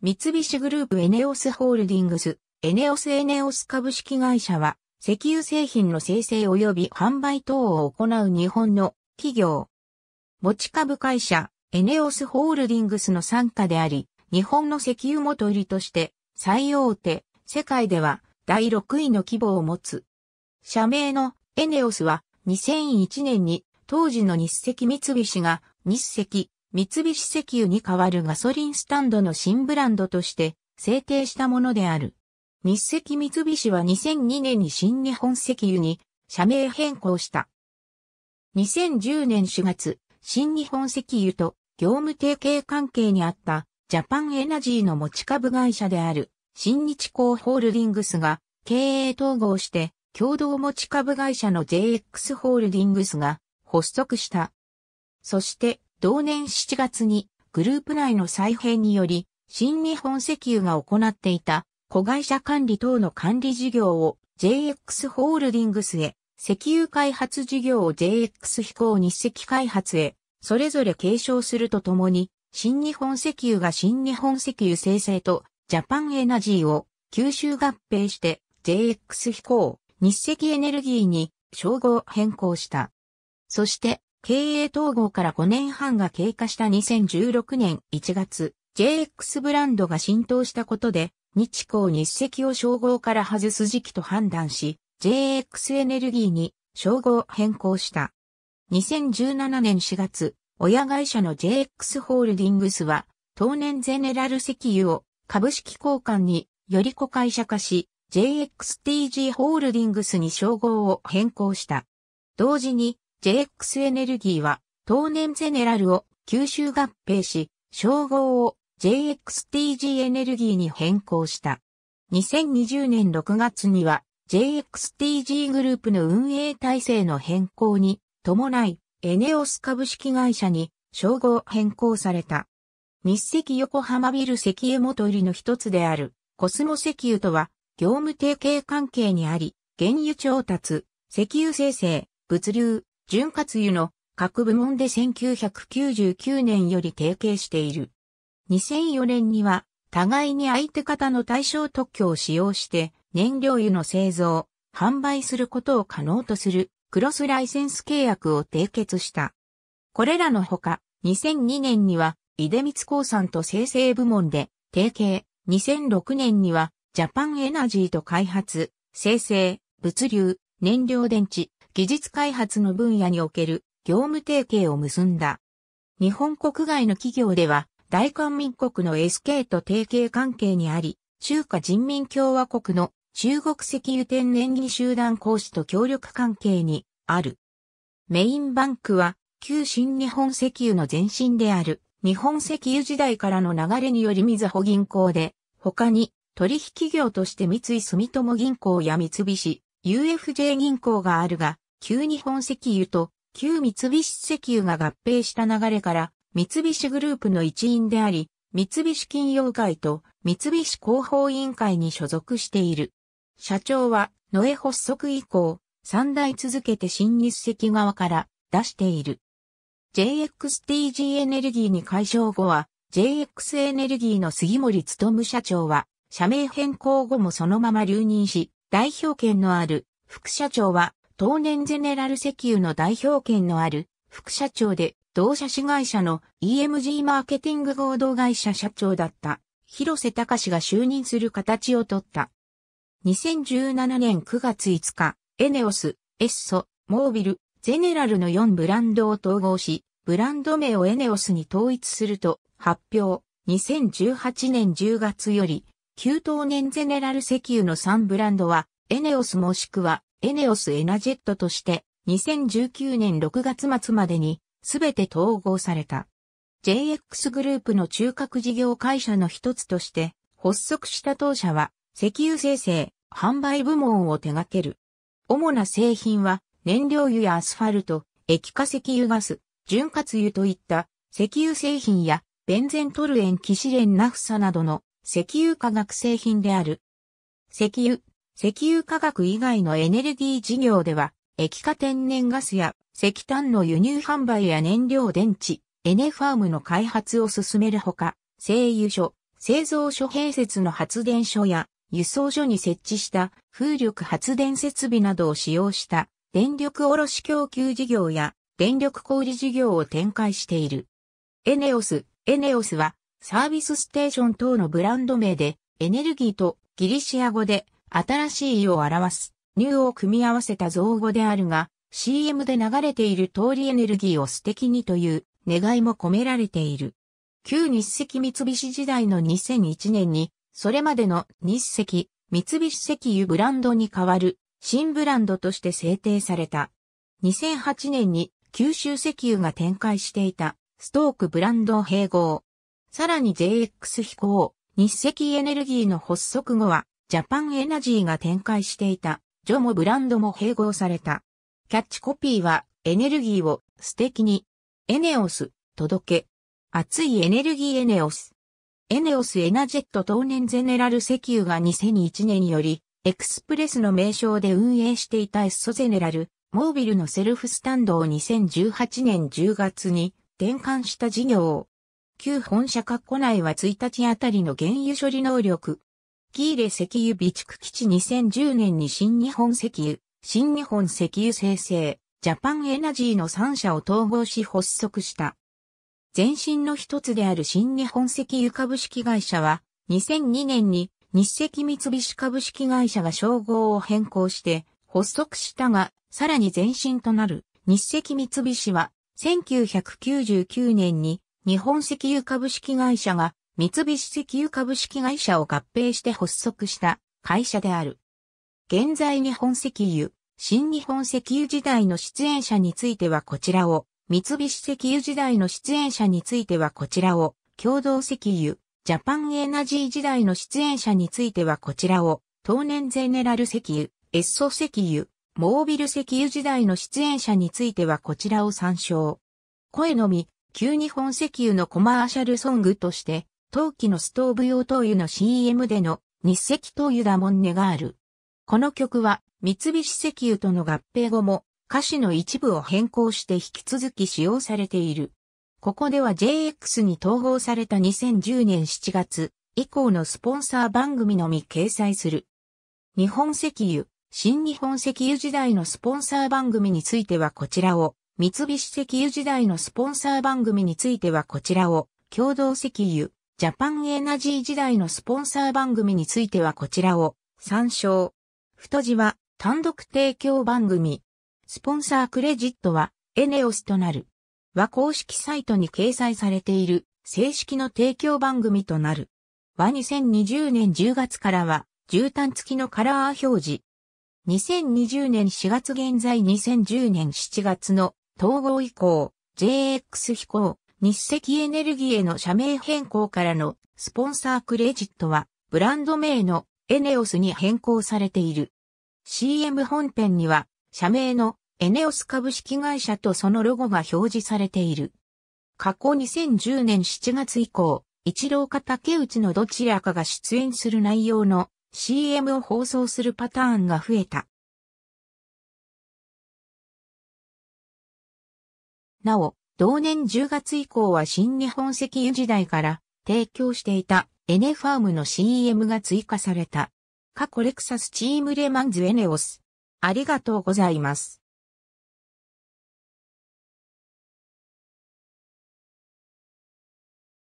三菱グループエネオスホールディングス、エネオスエネオス株式会社は、石油製品の生成及び販売等を行う日本の企業。持ち株会社、エネオスホールディングスの参加であり、日本の石油元売りとして、最大手、世界では第6位の規模を持つ。社名のエネオスは2001年に当時の日赤三菱が日赤三菱石油に代わるガソリンスタンドの新ブランドとして制定したものである。日赤三菱は2002年に新日本石油に社名変更した。2010年4月、新日本石油と業務提携関係にあったジャパンエナジーの持ち株会社である新日興ホールディングスが経営統合して共同持ち株会社の JX ホールディングスが発足した。そして同年7月にグループ内の再編により、新日本石油が行っていた子会社管理等の管理事業を JX ホールディングスへ、石油開発事業を JX 飛行日赤開発へ、それぞれ継承するとともに、新日本石油が新日本石油生成とジャパンエナジーを吸収合併して JX 飛行日赤エネルギーに称号変更した。そして経営統合から5年半が経過した2016年1月、JX ブランドが浸透したことで、日光日赤を称号から外す時期と判断し、JX エネルギーに称号変更した。2017年4月、親会社の JX ホールディングスは、当年ゼネラル石油を株式交換により子会社化し、JXTG ホールディングスに称号を変更した。同時に JX エネルギーは、当年ゼネラルを吸収合併し、称号を JXTG エネルギーに変更した。2020年6月には、JXTG グループの運営体制の変更に伴い、エネオス株式会社に称号変更された。日赤横浜ビル石油元売りの一つである、コスモ石油とは、業務提携関係にあり、原油調達、石油生成、物流、潤滑油の各部門で1999年より提携している。2004年には、互いに相手方の対象特許を使用して、燃料油の製造、販売することを可能とするクロスライセンス契約を締結した。これらのほか、2002年には、出光興産と生成部門で提携、2006年には、ジャパンエナジーと開発、生成、物流、燃料電池、技術開発の分野における業務提携を結んだ。日本国外の企業では、大韓民国の SK と提携関係にあり、中華人民共和国の中国石油天然技集団講師と協力関係にある。メインバンクは、旧新日本石油の前身である、日本石油時代からの流れによりみずほ銀行で、他に取引業として三井住友銀行や三菱、UFJ 銀行があるが、旧日本石油と旧三菱石油が合併した流れから、三菱グループの一員であり、三菱金融会と三菱広報委員会に所属している。社長は、野江発足以降、三代続けて新日赤側から出している。JXTG エネルギーに解消後は、JX エネルギーの杉森務社長は、社名変更後もそのまま留任し、代表権のある副社長は当年ゼネラル石油の代表権のある副社長で同社子会社の EMG マーケティング合同会社社長だった広瀬隆が就任する形をとった。2017年9月5日、エネオス、エッソ、モービル、ゼネラルの4ブランドを統合し、ブランド名をエネオスに統一すると発表。2018年10月より、旧当年ゼネラル石油の3ブランドは、エネオスもしくはエネオスエナジェットとして2019年6月末までにすべて統合された。JX グループの中核事業会社の一つとして発足した当社は石油生成、販売部門を手掛ける。主な製品は燃料油やアスファルト、液化石油ガス、潤滑油といった石油製品やベンゼントルエンキシレンナフサなどの石油化学製品である。石油、石油化学以外のエネルギー事業では、液化天然ガスや石炭の輸入販売や燃料電池、エネファームの開発を進めるほか、製油所、製造所併設の発電所や輸送所に設置した風力発電設備などを使用した電力卸供給事業や電力小売事業を展開している。エネオス、エネオスはサービスステーション等のブランド名でエネルギーとギリシア語で新しい意を表す、ニューを組み合わせた造語であるが、CM で流れている通りエネルギーを素敵にという願いも込められている。旧日赤三菱時代の2001年に、それまでの日赤、三菱石油ブランドに代わる新ブランドとして制定された。2008年に九州石油が展開していたストークブランドを併合。さらに JX 飛行、日赤エネルギーの発足後はジャパンエナジーが展開していた、ジョもブランドも併合された。キャッチコピーは、エネルギーを素敵に。エネオス、届け。熱いエネルギーエネオス。エネオスエナジェット当年ゼネラル石油が2001年により、エクスプレスの名称で運営していたエッソゼネラル、モービルのセルフスタンドを2018年10月に転換した事業を、旧本社括弧内は1日あたりの原油処理能力、ー入石油備蓄基地2010年に新日本石油、新日本石油生成、ジャパンエナジーの3社を統合し発足した。前身の一つである新日本石油株式会社は、2002年に日石三菱株式会社が称号を変更して発足したが、さらに前身となる日石三菱は、1999年に日本石油株式会社が三菱石油株式会社を合併して発足した会社である。現在日本石油、新日本石油時代の出演者についてはこちらを、三菱石油時代の出演者についてはこちらを、共同石油、ジャパンエナジー時代の出演者についてはこちらを、当年ゼネラル石油、エッソ石油、モービル石油時代の出演者についてはこちらを参照。声のみ、旧日本石油のコマーシャルソングとして、陶器のストーブ用灯油の CM での日赤灯油だもんねがある。この曲は三菱石油との合併後も歌詞の一部を変更して引き続き使用されている。ここでは JX に統合された2010年7月以降のスポンサー番組のみ掲載する。日本石油、新日本石油時代のスポンサー番組についてはこちらを、三菱石油時代のスポンサー番組についてはこちらを、共同石油、ジャパンエナジー時代のスポンサー番組についてはこちらを参照。太字は単独提供番組。スポンサークレジットはエネオスとなる。和公式サイトに掲載されている正式の提供番組となる。和2020年10月からは絨毯付きのカラー表示。2020年4月現在2010年7月の統合以降、JX 飛行、日赤エネルギーへの社名変更からのスポンサークレジットはブランド名のエネオスに変更されている。CM 本編には社名のエネオス株式会社とそのロゴが表示されている。過去2010年7月以降、一郎か竹内のどちらかが出演する内容の CM を放送するパターンが増えた。なお、同年10月以降は新日本石油時代から提供していたエネファームの CM が追加された。過去レクサスチームレマンズエネオス。ありがとうございます。